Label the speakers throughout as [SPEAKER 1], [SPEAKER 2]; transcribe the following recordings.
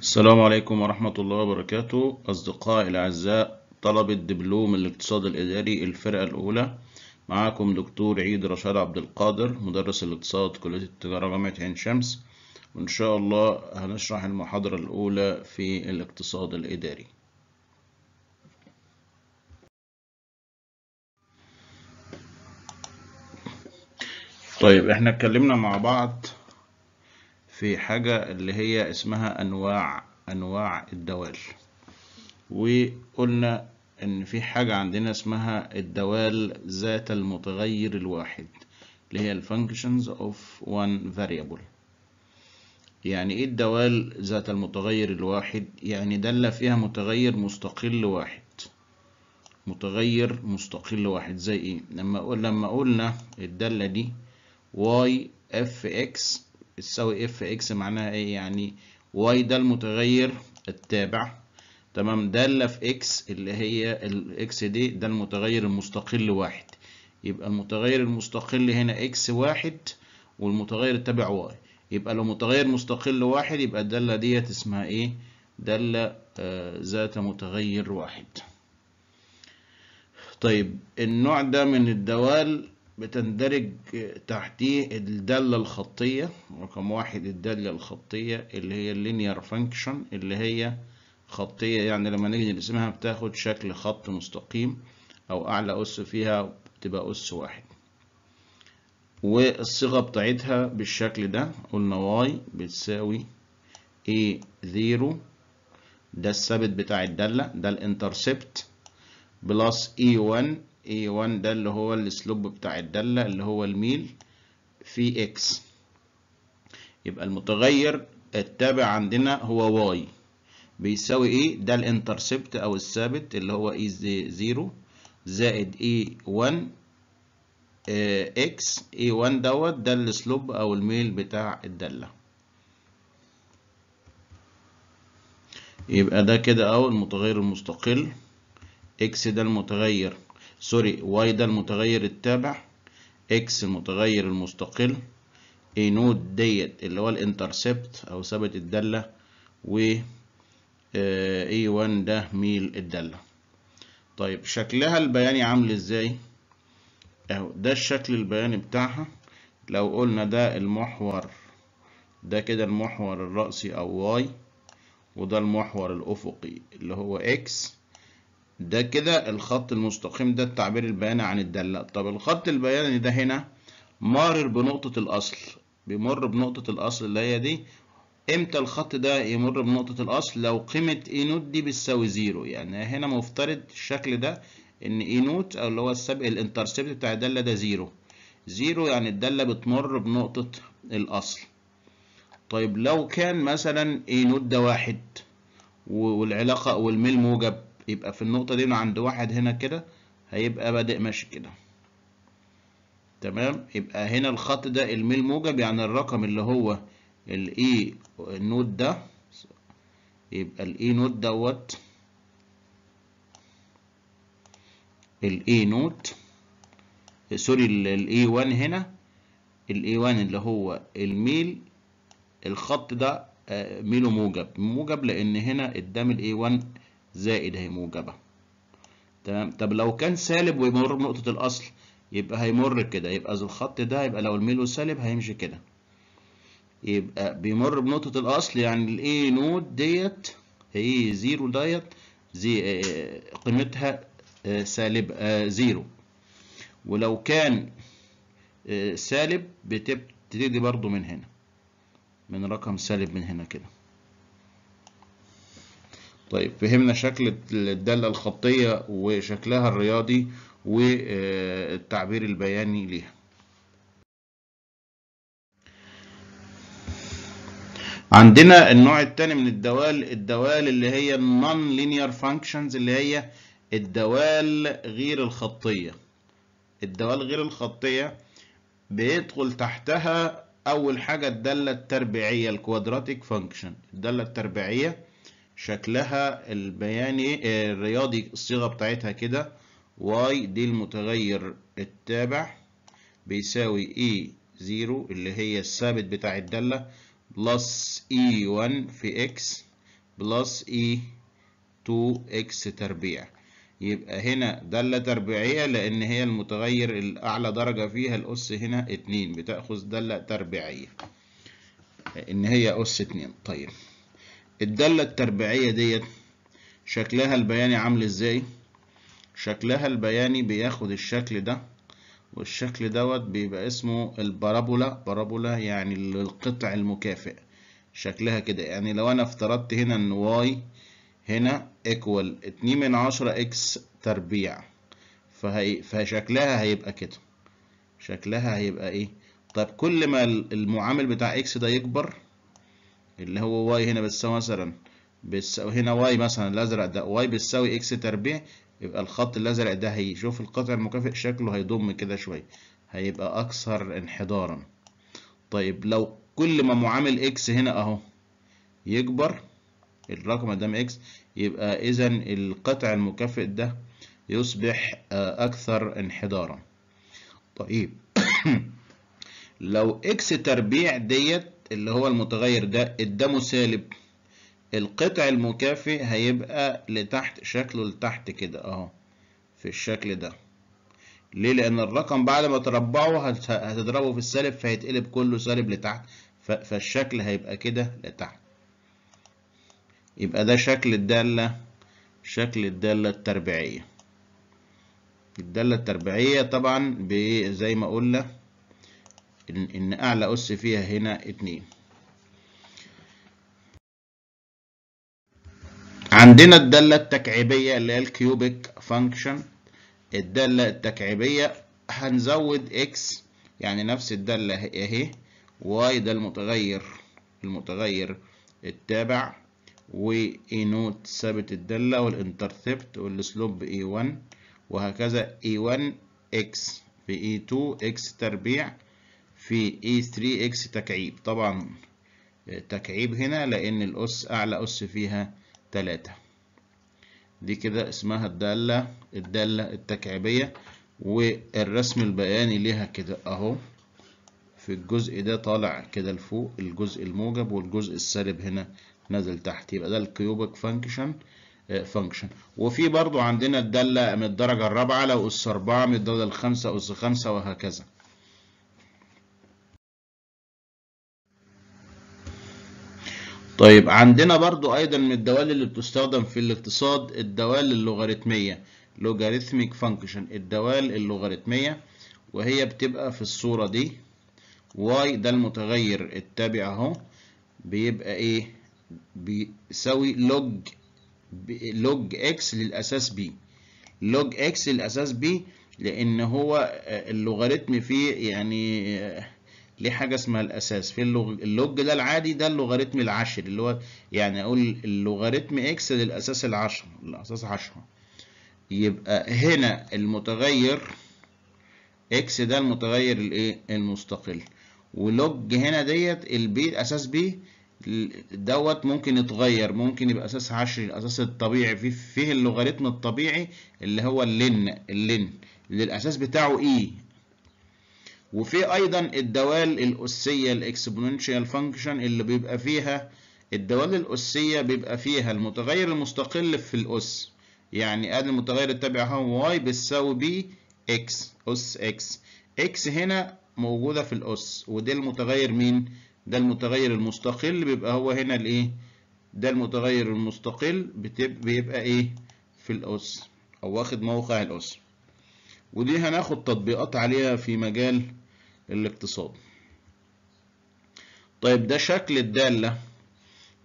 [SPEAKER 1] السلام عليكم ورحمة الله وبركاته أصدقائي الأعزاء طلبة دبلوم الاقتصاد الإداري الفرقة الأولى معاكم دكتور عيد رشاد عبد القادر مدرس الاقتصاد كلية التجارة جامعة عين شمس وإن شاء الله هنشرح المحاضرة الأولى في الاقتصاد الإداري طيب احنا اتكلمنا مع بعض في حاجة اللي هي اسمها أنواع أنواع الدوال وقلنا إن في حاجة عندنا اسمها الدوال ذات المتغير الواحد اللي هي الفانكشنز اوف وان variable يعني ايه الدوال ذات المتغير الواحد يعني دالة فيها متغير مستقل واحد متغير مستقل واحد زي ايه لما قلنا الدالة دي y f x تساوي اف اكس معناها ايه يعني واي ده المتغير التابع تمام داله في اكس اللي هي الاكس دي ده المتغير المستقل واحد يبقى المتغير المستقل هنا اكس واحد والمتغير التابع واي يبقى لو متغير مستقل واحد يبقى الداله ديت اسمها ايه داله آه ذات متغير واحد طيب النوع ده من الدوال بتندرج تحتيه الدالة الخطية رقم واحد الدالة الخطية اللي هي linear فانكشن اللي هي خطية يعني لما نيجي نرسمها بتاخد شكل خط مستقيم أو أعلى أس فيها بتبقى أس واحد والصيغة بتاعتها بالشكل ده قلنا y بتساوي a زيرو ده الثابت بتاع الدالة ده الانترسبت بلس e1 A1 ده اللي هو السلوب بتاع الدالة اللي هو الميل في X يبقى المتغير التابع عندنا هو Y بيساوي ايه ده الانترسبت او الثابت اللي هو اي e زيرو زائد a 1 اكس آه، a 1 دوت ده السلوب او الميل بتاع الداله يبقى ده كده اهو المتغير المستقل اكس ده المتغير سوري واي ده المتغير التابع اكس المتغير المستقل اي نود ديت اللي هو الانترسبت او ثابت الدالة و اي آه، وان ده ميل الدالة طيب شكلها البياني عامل ازاي اهو ده الشكل البياني بتاعها لو قلنا ده المحور ده كده المحور الرأسي او واي وده المحور الأفقي اللي هو اكس ده كده الخط المستقيم ده التعبير البياني عن الدالة طب الخط البياني ده هنا مارر بنقطة الأصل بيمر بنقطة الأصل اللي هي دي امتى الخط ده يمر بنقطة الأصل لو قيمة اي نوت دي بتساوي زيرو يعني هنا مفترض الشكل ده ان اي نوت او اللي هو السبق الانترسبت بتاع الدالة ده زيرو زيرو يعني الدالة بتمر بنقطة الأصل طيب لو كان مثلا اي نوت ده واحد والعلاقة والميل موجب يبقى في النقطة دي من عند واحد هنا كده هيبقى بادئ ماشي كده تمام يبقى هنا الخط ده الميل موجب يعني الرقم اللي هو الاي e نود ده يبقى الاي e نود دوت الاي e نود سوري الاي 1 هنا الاي 1 اللي هو الميل الخط ده آه، ميله موجب موجب لان هنا قدام الاي 1 زائد هي موجبة تمام طب لو كان سالب ويمر بنقطة الأصل يبقى هيمر كده يبقى ذو الخط ده يبقى لو الميلو سالب هيمشي كده يبقى بيمر بنقطة الأصل يعني الإيه نود ديت هي زيرو ديت زي قيمتها آه، سالب آه، زيرو ولو كان آه، سالب بتبتدي برضو من هنا من رقم سالب من هنا كده طيب فهمنا شكل الدالة الخطية وشكلها الرياضي والتعبير البياني ليها عندنا النوع الثاني من الدوال الدوال اللي هي النون لينير فانكشنز اللي هي الدوال غير الخطية الدوال غير الخطية بيدخل تحتها أول حاجة الدالة التربيعية الكوادراتيك فانكشن الدالة التربيعية شكلها البياني إيه؟ آه، الرياضي الصيغة بتاعتها كده y دي المتغير التابع بيساوي e 0 اللي هي الثابت بتاع الدالة بلس e 1 في x بلس e 2 x تربيع يبقى هنا دالة تربيعية لأن هي المتغير الأعلى درجة فيها الأس هنا 2 بتأخذ دالة تربيعية إن هي أس 2 طيب الدالة التربيعية ديت شكلها البياني عامل ازاي شكلها البياني بياخد الشكل ده والشكل دوت بيبقى اسمه البارابولا بارابولا يعني القطع المكافئ شكلها كده يعني لو انا افترضت هنا ان واي هنا ايكوال اتنين من عشرة اكس تربيع فهي فشكلها هيبقى كده شكلها هيبقى ايه طب كل ما المعامل بتاع اكس ده يكبر اللي هو واي هنا بتساوي مثلا بتساوي هنا واي مثلا الازرق ده واي بتساوي اكس تربيع يبقى الخط الازرق ده هيشوف القطع المكافئ شكله هيضم كده شويه هيبقى اكثر انحدارا طيب لو كل ما معامل اكس هنا اهو يكبر الرقم قدام اكس يبقى اذا القطع المكافئ ده يصبح آه، اكثر انحدارا طيب لو اكس تربيع ديت اللي هو المتغير ده قدامه سالب القطع المكافئ هيبقى لتحت شكله لتحت كده اهو في الشكل ده ليه لان الرقم بعد ما تربعه هتضربه في السالب فهيتقلب كله سالب لتحت فالشكل هيبقى كده لتحت يبقى ده شكل الدالة شكل الدالة التربيعية الدالة التربيعية طبعا زي ما قلنا إن أعلى أس فيها هنا اتنين عندنا الدالة التكعيبية اللي هي الكيوبيك فانكشن الدالة التكعيبية هنزود اكس يعني نفس الدالة اهي واي ده المتغير المتغير التابع واي نوت ثابت الدالة والانترسبت والسلوب اي 1 وهكذا اي 1 اكس في اي 2 اكس تربيع في a e 3 x تكعيب طبعا تكعيب هنا لأن الأس أعلى أس فيها تلاتة دي كده اسمها الدالة الدالة التكعيبية والرسم البياني ليها كده أهو في الجزء ده طالع كده لفوق الجزء الموجب والجزء السالب هنا نازل تحت يبقى ده الكيوبك فانكشن آه، فانكشن وفي برضو عندنا الدالة من الدرجة الرابعة لو أس أربعة من الدرجة الخامسة أس خمسة وهكذا طيب عندنا برضو أيضا من الدوال اللي بتستخدم في الاقتصاد الدوال اللوغاريتمية لوغاريتميك فانكشن الدوال اللوغاريتمية وهي بتبقى في الصورة دي واي ده المتغير التابع اهو بيبقى ايه بيساوي لوج لوج اكس للأساس بي لوج اكس للأساس بي لأن هو آه، اللوغاريتم فيه يعني آه، ليه حاجه اسمها الاساس في اللوج, اللوج ده العادي ده اللوغاريتم العاشر اللي هو يعني اقول اللوغاريتم اكس للاساس العشرة الاساس 10 يبقى هنا المتغير اكس ده المتغير الايه المستقل ولوج هنا ديت البي اساس بي دوت ممكن يتغير ممكن يبقى اساس عشري الاساس الطبيعي فيه فيه اللوغاريتم الطبيعي اللي هو اللن اللن للاساس بتاعه اي e. وفي ايضا الدوال الاسيه الاكسبوننشال فانكشن اللي بيبقى فيها الدوال الاسيه بيبقى فيها المتغير المستقل في الاس يعني ادي المتغير التابع هو واي بتساوي بي اكس اس اكس اكس هنا موجوده في الاس وده المتغير مين ده المتغير المستقل بيبقى هو هنا الايه ده المتغير المستقل بيبقى ايه في الاس او واخد موقع الاس ودي هناخد تطبيقات عليها في مجال الاقتصاد طيب ده شكل الدالة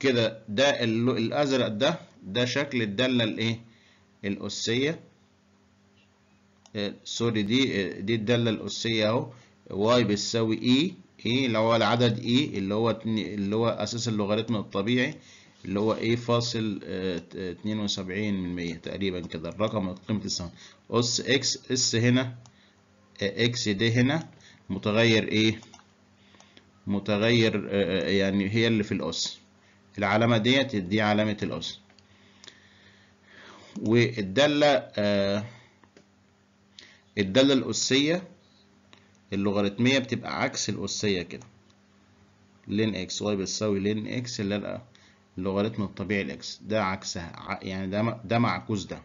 [SPEAKER 1] كده ده الأزرق ده ده شكل الدالة الإيه الأسية آه، سوري دي دي الدالة الأسية أهو واي بتساوي إي e، إي e اللي هو العدد إي e، اللي هو اللي هو أساس اللوغاريتم الطبيعي اللي هو اي فاصل آه، اتنين وسبعين من مية تقريبا كده الرقم قيمة السهم أس إكس إس هنا آه، إكس دي هنا متغير ايه متغير آه، آه، آه، يعني هي اللي في الاس العلامه ديت دي علامه الاس والداله الداله الاسيه اللوغاريتميه بتبقى عكس الاسيه كده لين اكس واي بتساوي لين اكس اللي اللوغاريتم الطبيعي الاكس ده عكسها يعني ده ده معكوس ده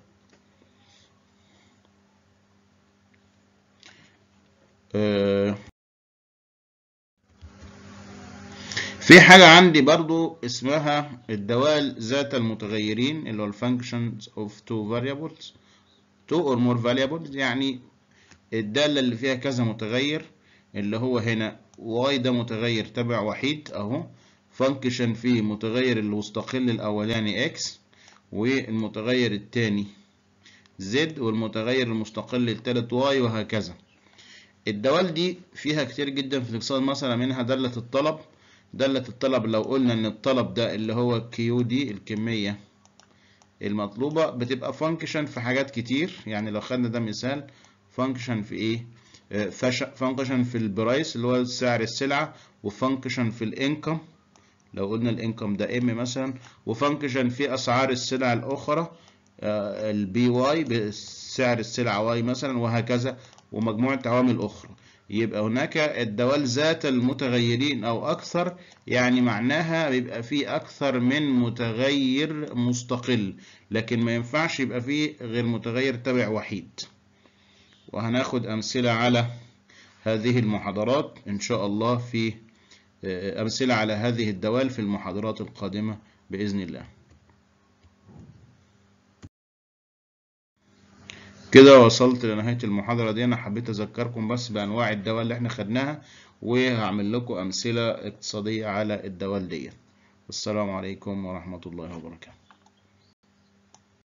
[SPEAKER 1] في حاجة عندي برضو اسمها الدوال ذات المتغيرين اللي هو functions of two variables two or more variables يعني الدالة اللي فيها كذا متغير اللي هو هنا y ده متغير تبع وحيد اهو function فيه متغير المستقل الاولاني x والمتغير التاني z والمتغير المستقل التالت y وهكذا الدوال دي فيها كتير جدا في الاقتصاد مثلا منها دالة الطلب دالة الطلب لو قلنا ان الطلب ده اللي هو كيو دي الكمية المطلوبة بتبقى فانكشن في حاجات كتير يعني لو خدنا ده مثال فانكشن في ايه آه، فانكشن في البرايس اللي هو سعر السلعة وفانكشن في الانكم لو قلنا الانكم ده ام مثلا وفانكشن في اسعار السلع الاخرى آه، البي واي بسعر السلعة واي مثلا وهكذا ومجموعة عوامل اخرى يبقى هناك الدوال ذات المتغيرين أو أكثر يعني معناها بيبقى فيه أكثر من متغير مستقل لكن ما ينفعش يبقى فيه غير متغير تابع وحيد وهناخد أمثلة على هذه المحاضرات إن شاء الله في آه، أمثلة على هذه الدوال في المحاضرات القادمة بإذن الله كده وصلت لنهاية المحاضرة دي أنا حبيت أذكركم بس بأنواع الدواء اللي احنا خدناها وهعمل لكم أمثلة اقتصادية على الدواء دي السلام عليكم ورحمة الله وبركاته